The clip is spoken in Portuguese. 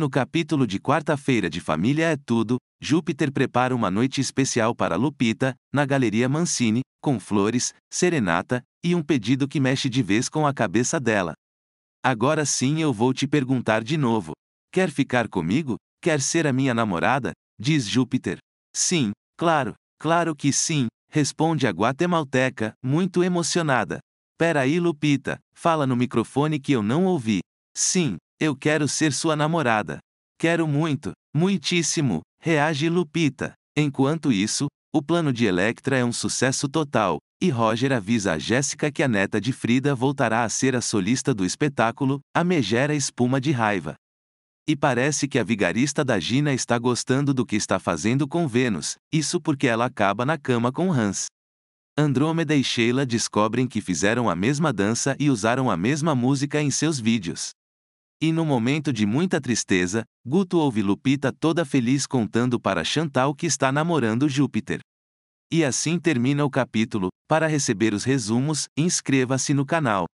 no capítulo de quarta-feira de Família é Tudo, Júpiter prepara uma noite especial para Lupita, na Galeria Mancini, com flores, serenata e um pedido que mexe de vez com a cabeça dela. Agora sim eu vou te perguntar de novo. Quer ficar comigo? Quer ser a minha namorada? Diz Júpiter. Sim, claro, claro que sim, responde a guatemalteca, muito emocionada. Peraí, Lupita, fala no microfone que eu não ouvi. Sim, eu quero ser sua namorada. Quero muito, muitíssimo, reage Lupita. Enquanto isso, o plano de Electra é um sucesso total, e Roger avisa a Jéssica que a neta de Frida voltará a ser a solista do espetáculo, a megera espuma de raiva. E parece que a vigarista da Gina está gostando do que está fazendo com Vênus, isso porque ela acaba na cama com Hans. Andrômeda e Sheila descobrem que fizeram a mesma dança e usaram a mesma música em seus vídeos. E no momento de muita tristeza, Guto ouve Lupita toda feliz contando para Chantal que está namorando Júpiter. E assim termina o capítulo. Para receber os resumos, inscreva-se no canal.